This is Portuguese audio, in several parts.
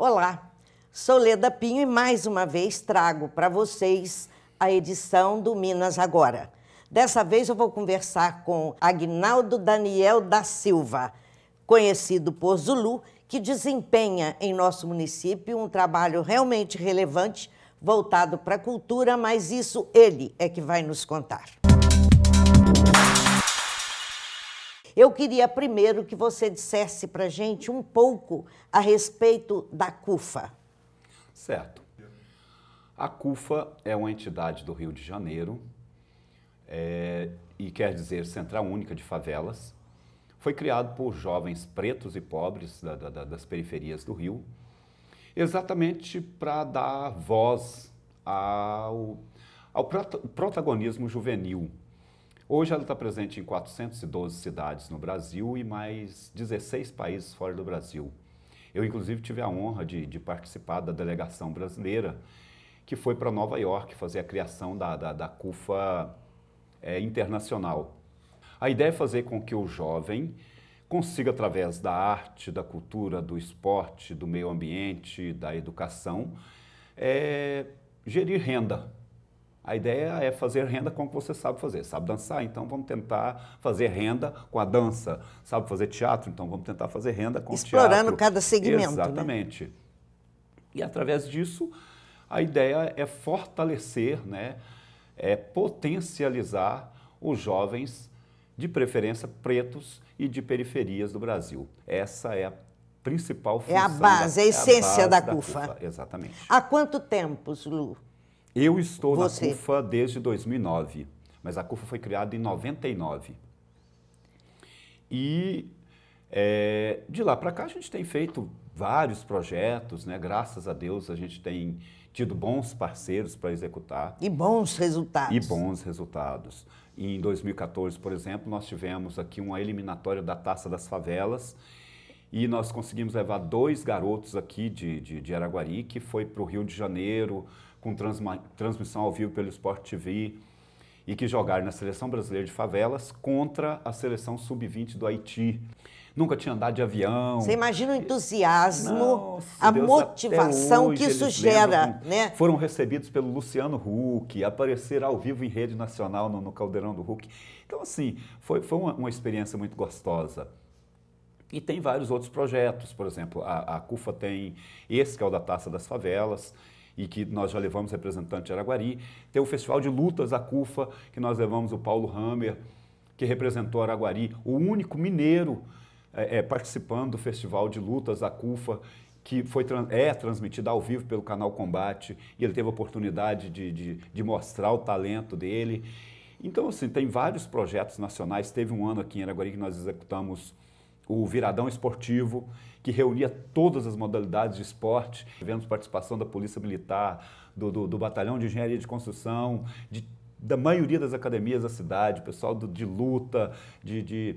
Olá, sou Leda Pinho e mais uma vez trago para vocês a edição do Minas Agora. Dessa vez eu vou conversar com Agnaldo Daniel da Silva, conhecido por Zulu, que desempenha em nosso município um trabalho realmente relevante voltado para a cultura, mas isso ele é que vai nos contar. Eu queria primeiro que você dissesse para gente um pouco a respeito da CUFA. Certo. A CUFA é uma entidade do Rio de Janeiro é, e quer dizer Central Única de Favelas. Foi criado por jovens pretos e pobres da, da, das periferias do Rio, exatamente para dar voz ao, ao protagonismo juvenil Hoje ela está presente em 412 cidades no Brasil e mais 16 países fora do Brasil. Eu, inclusive, tive a honra de, de participar da delegação brasileira que foi para Nova York fazer a criação da, da, da CUFA é, internacional. A ideia é fazer com que o jovem consiga, através da arte, da cultura, do esporte, do meio ambiente, da educação, é, gerir renda. A ideia é fazer renda com o que você sabe fazer. Sabe dançar? Então vamos tentar fazer renda com a dança. Sabe fazer teatro? Então vamos tentar fazer renda com Explorando teatro. Explorando cada segmento. Né? Exatamente. Né? E através disso, a ideia é fortalecer, né? é potencializar os jovens, de preferência pretos e de periferias do Brasil. Essa é a principal função. É a é base, da, a essência é a da, CUFA. da CUFA. Exatamente. Há quanto tempo, Lu? Eu estou Você. na CUFA desde 2009, mas a CUFA foi criada em 99. E é, de lá para cá a gente tem feito vários projetos, né? Graças a Deus a gente tem tido bons parceiros para executar. E bons resultados. E bons resultados. Em 2014, por exemplo, nós tivemos aqui uma eliminatória da Taça das Favelas e nós conseguimos levar dois garotos aqui de, de, de Araguari que foi para o Rio de Janeiro, com transmissão ao vivo pelo Sport TV e que jogaram na seleção brasileira de favelas contra a seleção sub-20 do Haiti. Nunca tinha andado de avião. Você imagina o entusiasmo, Nossa, a Deus, motivação que isso gera, né? Foram recebidos pelo Luciano Huck, apareceram ao vivo em rede nacional no, no Caldeirão do Huck. Então, assim, foi, foi uma, uma experiência muito gostosa. E tem vários outros projetos, por exemplo, a, a CUFA tem esse que é o da Taça das Favelas, e que nós já levamos representante de Araguari. Tem o Festival de Lutas da CUFA, que nós levamos o Paulo Hammer, que representou Araguari, o único mineiro é, é, participando do Festival de Lutas da CUFA, que foi, é transmitida ao vivo pelo canal Combate, e ele teve a oportunidade de, de, de, mostrar o talento dele. Então, assim, tem vários projetos nacionais. Teve um ano aqui em Araguari que nós executamos o Viradão Esportivo, que reunia todas as modalidades de esporte. Tivemos participação da Polícia Militar, do, do, do Batalhão de Engenharia de Construção, de, da maioria das academias da cidade, pessoal do, de luta, de, de,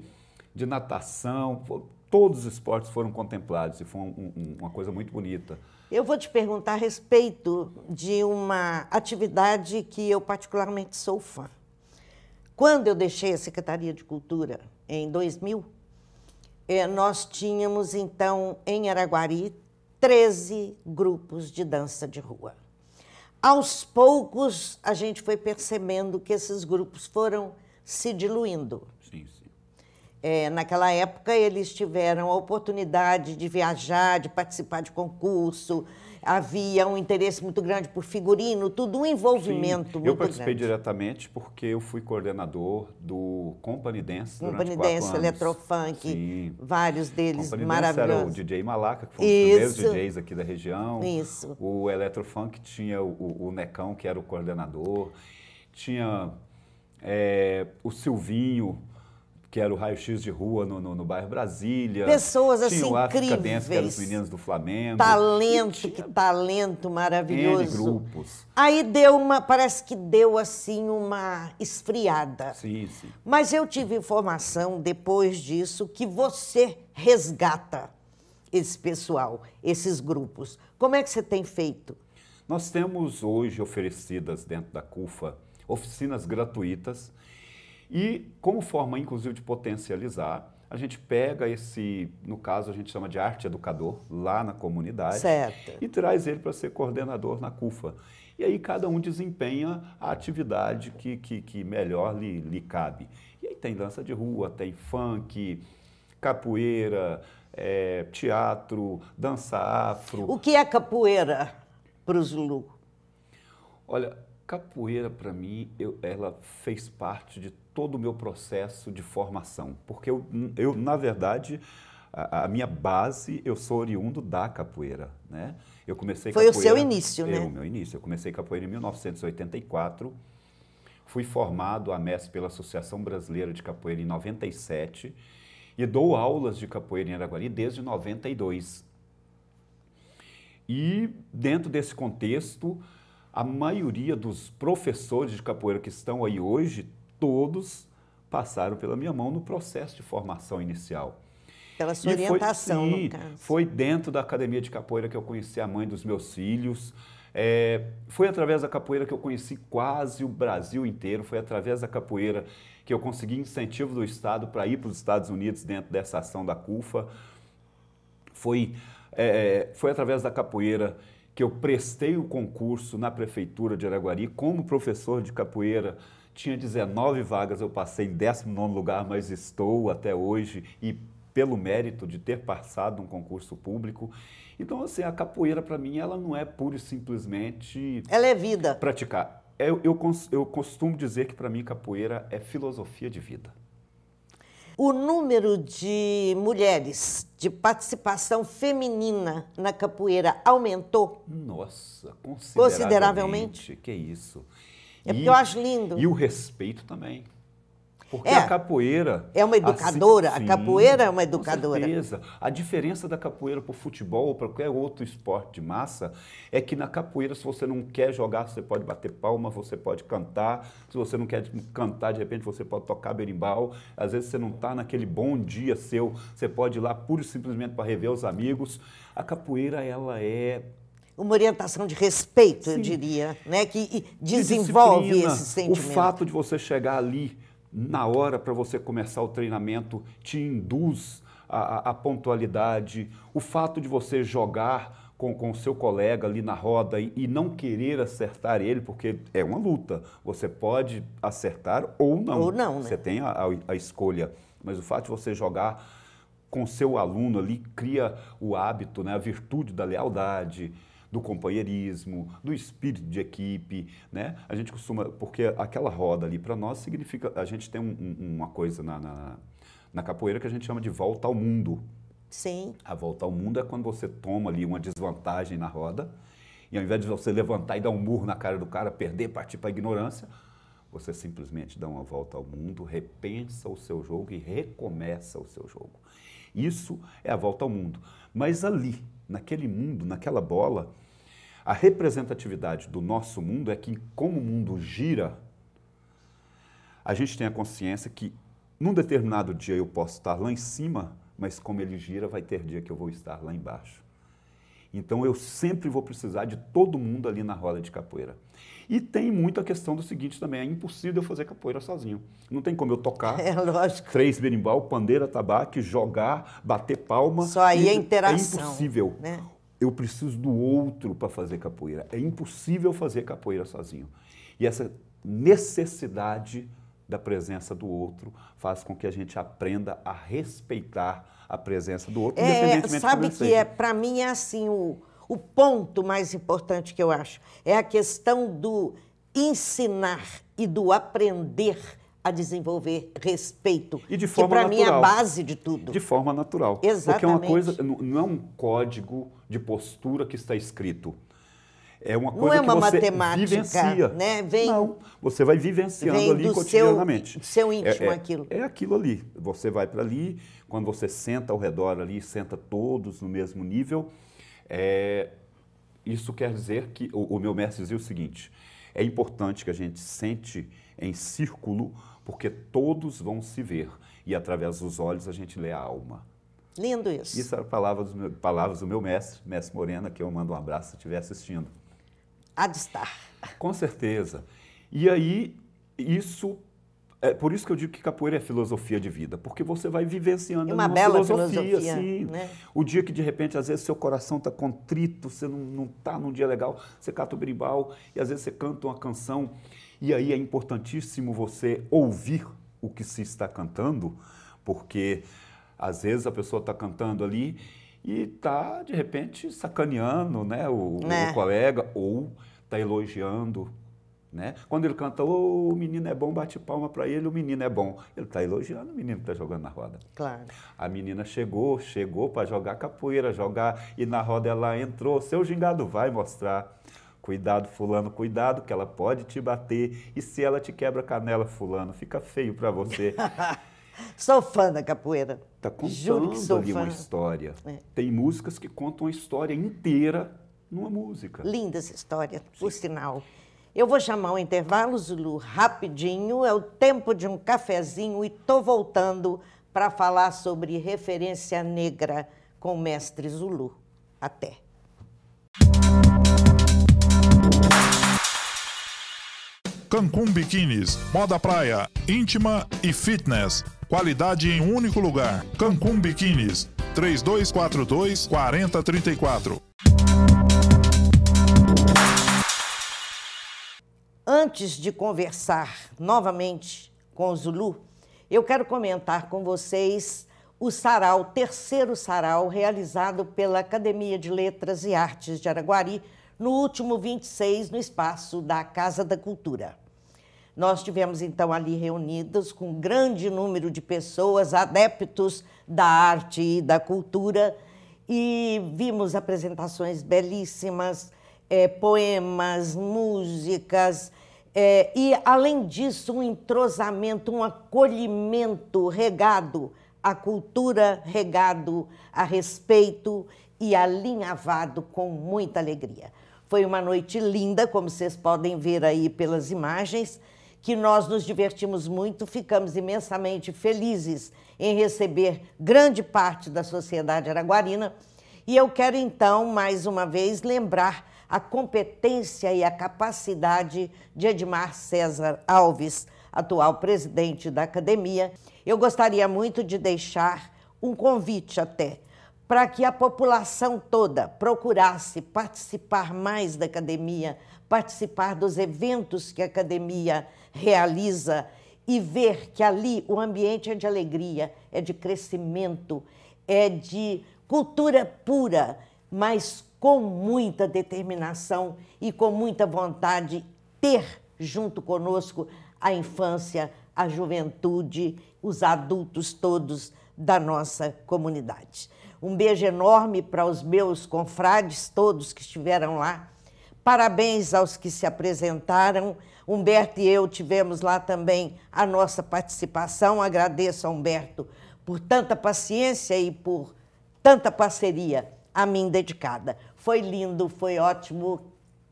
de, natação. Todos os esportes foram contemplados e foi um, um, uma coisa muito bonita. Eu vou te perguntar a respeito de uma atividade que eu particularmente sou fã. Quando eu deixei a Secretaria de Cultura, em 2000, eh, nós tínhamos então em Araguari 13 grupos de dança de rua. Aos poucos, a gente foi percebendo que esses grupos foram se diluindo. Sim, sim. É, naquela época, eles tiveram a oportunidade de viajar, de participar de concurso, havia um interesse muito grande por figurino, tudo um envolvimento Sim, muito Eu participei grande. diretamente porque eu fui coordenador do Company Dance Company Dance, Eletrofunk, Sim. vários deles Company maravilhosos. Dance era o DJ Malaca, que foi um dos primeiros DJs aqui da região. Isso. O Eletrofunk tinha o, o Necão, que era o coordenador. Tinha é, o Silvinho, que era o raio-x de rua no, no, no, bairro Brasília. Pessoas assim o incríveis. Dance, que eram os meninos do Flamengo. Talento, que talento maravilhoso. N grupos. Aí deu uma, parece que deu assim uma esfriada. Sim, sim. Mas eu tive informação depois disso que você resgata esse pessoal, esses grupos. Como é que você tem feito? Nós temos hoje oferecidas dentro da CUFA oficinas gratuitas e como forma, inclusive, de potencializar, a gente pega esse, no caso a gente chama de arte educador, lá na comunidade, certo. e traz ele para ser coordenador na CUFA. E aí cada um desempenha a atividade que, que, que melhor lhe, lhe cabe. E aí tem dança de rua, tem funk, capoeira, é, teatro, dança afro. O que é capoeira para os Olha, capoeira, para mim, eu, ela fez parte de todo o meu processo de formação. Porque eu, eu na verdade, a, a, minha base, eu sou oriundo da capoeira, né? Eu comecei Foi capoeira, o seu início, né? né? o meu início. Eu comecei capoeira em 1984, fui formado a mestre pela Associação Brasileira de Capoeira em 97 e dou aulas de capoeira em Araguari desde 92. E dentro desse contexto, a maioria dos professores de capoeira que estão aí hoje, todos passaram pela minha mão no processo de formação inicial. Pela sua e orientação, foi, sim, no caso. Foi dentro da academia de capoeira que eu conheci a mãe dos meus filhos. É, foi através da capoeira que eu conheci quase o Brasil inteiro. Foi através da capoeira que eu consegui incentivo do Estado para ir para os Estados Unidos dentro dessa ação da CUFA. Foi, é, é foi através da capoeira que eu prestei o concurso na prefeitura de Araguari como professor de capoeira. Tinha 19 vagas, eu passei em 19 lugar, mas estou até hoje e pelo mérito de ter passado um concurso público. Então, assim, a capoeira para mim, ela não é pura e simplesmente. Ela é vida. Praticar. Eu, eu, eu costumo dizer que para mim capoeira é filosofia de vida o número de mulheres de participação feminina na capoeira aumentou? Nossa, consideravelmente. consideravelmente. Que isso. É porque eu acho lindo. E o respeito também. Porque é, a capoeira. É uma educadora, assim, a capoeira é uma educadora. Com certeza. A diferença da capoeira para o futebol ou para qualquer outro esporte de massa é que na capoeira, se você não quer jogar, você pode bater palma, você pode cantar. Se você não quer cantar, de repente você pode tocar berimbau. Às vezes você não está naquele bom dia seu, você pode ir lá pura e simplesmente para rever os amigos. A capoeira, ela é uma orientação de respeito, Sim. eu diria, né? que desenvolve esse sentimento. O fato de você chegar ali na hora para você começar o treinamento te induz a pontualidade, o fato de você jogar com o seu colega ali na roda e, e, não querer acertar ele, porque é uma luta. Você pode acertar ou não. Ou não, né? Você tem a, a escolha. Mas o fato de você jogar com seu aluno ali cria o hábito, né, a virtude da lealdade, do companheirismo, do espírito de equipe, né? A gente costuma, porque aquela roda ali para nós significa, a gente tem um, um, uma coisa na, na, na capoeira que a gente chama de volta ao mundo. Sim. A volta ao mundo é quando você toma ali uma desvantagem na roda e ao invés de você levantar e dar um murro na cara do cara, perder, partir para a ignorância, você simplesmente dá uma volta ao mundo, repensa o seu jogo e recomeça o seu jogo. Isso é a volta ao mundo. Mas ali, naquele mundo, naquela bola, a representatividade do nosso mundo é que, como o mundo gira, a gente tem a consciência que num determinado dia eu posso estar lá em cima, mas como ele gira, vai ter dia que eu vou estar lá embaixo. Então eu sempre vou precisar de todo mundo ali na roda de capoeira. E tem muito a questão do seguinte também: é impossível eu fazer capoeira sozinho. Não tem como eu tocar é, lógico. três berimbau, pandeira, tabaque, jogar, bater palma. Só aí é, é, é interação. É impossível. Né? eu preciso do outro para fazer capoeira. É impossível fazer capoeira sozinho. E essa necessidade da presença do outro faz com que a gente aprenda a respeitar a presença do outro, é, Sabe que seja. é para mim é assim o, o ponto mais importante que eu acho é a questão do ensinar e do aprender a desenvolver respeito. E de forma que, natural. para mim é a base de tudo. De forma natural. Exatamente. Porque é uma coisa, não é um código de postura que está escrito. É uma coisa não é uma que você matemática, vivencia. Né? Vem, não, você vai vivenciando vem ali do cotidianamente. Seu, seu é, íntimo é, é, aquilo. É aquilo ali. Você vai para ali, quando você senta ao redor ali, senta todos no mesmo nível. É, isso quer dizer que o, o meu mestre dizia o seguinte: é importante que a gente sente em círculo porque todos vão se ver e através dos olhos a gente lê a alma. Lindo isso. Isso era é palavras do meu, palavras do meu mestre, mestre Morena, que eu mando um abraço se estiver assistindo. Há de estar. Com certeza. E aí, isso é por isso que eu digo que capoeira é filosofia de vida, porque você vai vivenciando é uma, uma bela filosofia, filosofia Né? O dia que de repente, às vezes, seu coração está contrito, você não, está num dia legal, você cata o bribal e às vezes você canta uma canção. E aí é importantíssimo você ouvir o que se está cantando, porque às vezes a pessoa está cantando ali e está, de repente, sacaneando né, o, o é. colega ou está elogiando né? Quando ele canta, oh, o menino é bom, bate palma para ele, o menino é bom. Ele está elogiando o menino que está jogando na roda. Claro. A menina chegou, chegou para jogar capoeira, jogar, e na roda ela entrou. Seu gingado vai mostrar. Cuidado, fulano, cuidado, que ela pode te bater. E se ela te quebra a canela, fulano, fica feio para você. sou fã da capoeira. Está contando ali fã. uma história. É. Tem músicas que contam a história inteira numa música. Linda essa história, Sim. por sinal. Eu vou chamar o intervalo, Zulu, rapidinho. É o tempo de um cafezinho e tô voltando para falar sobre referência negra com o mestre Zulu. Até. Cancun Biquínis, moda praia, íntima e fitness. Qualidade em um único lugar. Cancun Biquínis, 3242 4034. Antes de conversar novamente com o Zulu, eu quero comentar com vocês o sarau, terceiro sarau, realizado pela Academia de Letras e Artes de Araguari no último 26, no espaço da Casa da Cultura. Nós tivemos então ali reunidos com um grande número de pessoas, adeptos da arte e da cultura, e vimos apresentações belíssimas, é, poemas, músicas, é, e, além disso, um entrosamento, um acolhimento regado à cultura, regado a respeito e alinhavado com muita alegria. Foi uma noite linda, como vocês podem ver aí pelas imagens, que nós nos divertimos muito, ficamos imensamente felizes em receber grande parte da sociedade araguarina. E eu quero então, mais uma vez, lembrar a competência e a capacidade de Edmar César Alves, atual presidente da academia, eu gostaria muito de deixar um convite até para que a população toda procurasse participar mais da academia, participar dos eventos que a academia realiza e ver que ali o ambiente é de alegria, é de crescimento, é de cultura pura, mas com muita determinação e com muita vontade, ter junto conosco a infância, a juventude, os adultos todos da nossa comunidade. Um beijo enorme para os meus confrades todos que estiveram lá. Parabéns aos que se apresentaram. Humberto e eu tivemos lá também a nossa participação. Agradeço a Humberto por tanta paciência e por tanta parceria a mim dedicada. Foi lindo, foi ótimo,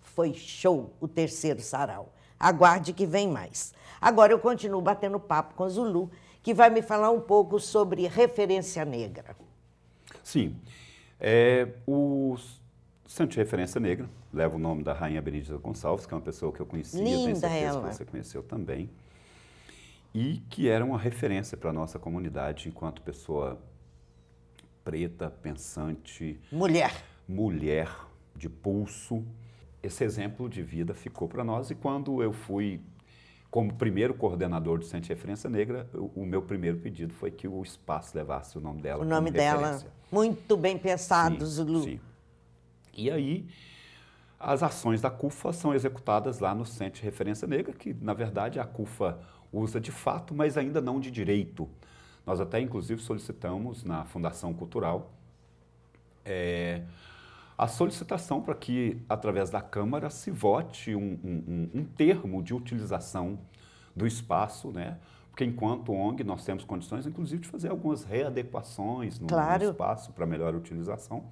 foi show o terceiro sarau. Aguarde que vem mais. Agora eu continuo batendo papo com Zulu, que vai me falar um pouco sobre referência negra. Sim. É, o Centro de Referência Negra leva o nome da Rainha Benedita Gonçalves, que é uma pessoa que eu conhecia, Linda tenho certeza ela. que você conheceu também, e que era uma referência para a nossa comunidade enquanto pessoa preta, pensante. Mulher. Mulher de pulso. Esse exemplo de vida ficou para nós e quando eu fui como primeiro coordenador do Centro de Referência Negra, o, meu primeiro pedido foi que o espaço levasse o nome dela. O nome dela. Referência. Muito bem pensado, sim, Zulu. Sim. E aí, as ações da CUFA são executadas lá no Centro de Referência Negra, que, na verdade, a CUFA usa de fato, mas ainda não de direito. Nós até, inclusive, solicitamos na Fundação Cultural é, a solicitação para que, através da Câmara, se vote um, um, um, termo de utilização do espaço, né? Porque enquanto ONG nós temos condições, inclusive, de fazer algumas readequações no, claro. no espaço para melhor utilização,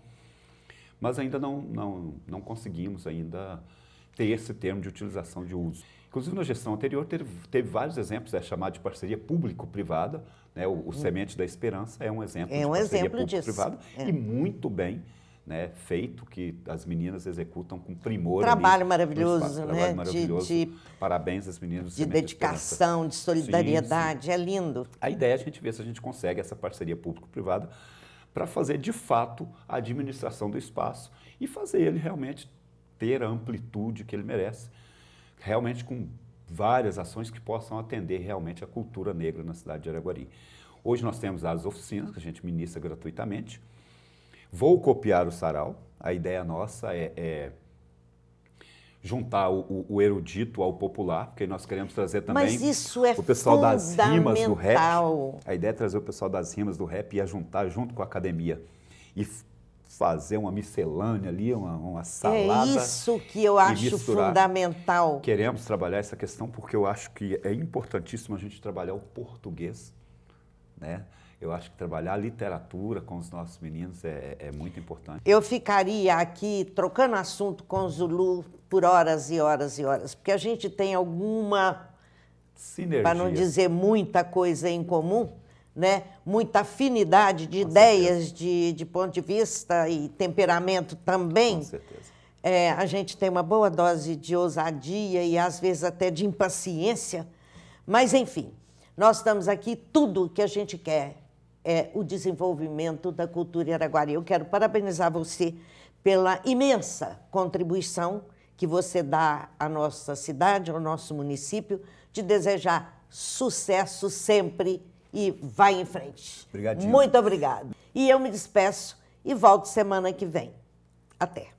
mas ainda não, não, não conseguimos ainda ter esse termo de utilização de uso. Inclusive, na gestão anterior, teve, teve vários exemplos, é chamado de parceria público-privada, né? o, o hum. Semente da Esperança é um exemplo é um de parceria público-privada é. e muito bem né, feito, que as meninas executam com primor. trabalho ali, maravilhoso, né? Trabalho maravilhoso. De, de, Parabéns às meninas. De dedicação, de, de solidariedade, sim, sim. é lindo. A ideia é a gente ver se a gente consegue essa parceria público-privada para fazer, de fato, a administração do espaço e fazer ele realmente ter a amplitude que ele merece realmente com várias ações que possam atender realmente a cultura negra na cidade de Araguari. Hoje nós temos as oficinas que a gente ministra gratuitamente. Vou copiar o sarau. A ideia nossa é, é juntar o, o, erudito ao popular, porque nós queremos trazer também é o pessoal das rimas do rap. A ideia é trazer o pessoal das rimas do rap e a juntar junto com a academia. E fazer uma miscelânea ali, uma, uma é salada. É isso que eu acho fundamental. Queremos trabalhar essa questão porque eu acho que é importantíssimo a gente trabalhar o português, né? Eu acho que trabalhar a literatura com os nossos meninos é, é, é muito importante. Eu ficaria aqui trocando assunto com o Zulu por horas e horas e horas, porque a gente tem alguma, para não dizer muita coisa em comum, né, muita afinidade de Com ideias, de, de ponto de vista e temperamento também. Com certeza. É, a gente tem uma boa dose de ousadia e às vezes até de impaciência, mas enfim, nós estamos aqui, tudo que a gente quer é o desenvolvimento da cultura araguari. Eu quero parabenizar você pela imensa contribuição que você dá à nossa cidade, ao nosso município, de desejar sucesso sempre e vai em frente. Obrigadinho. Muito obrigado. E eu me despeço e volto semana que vem. Até.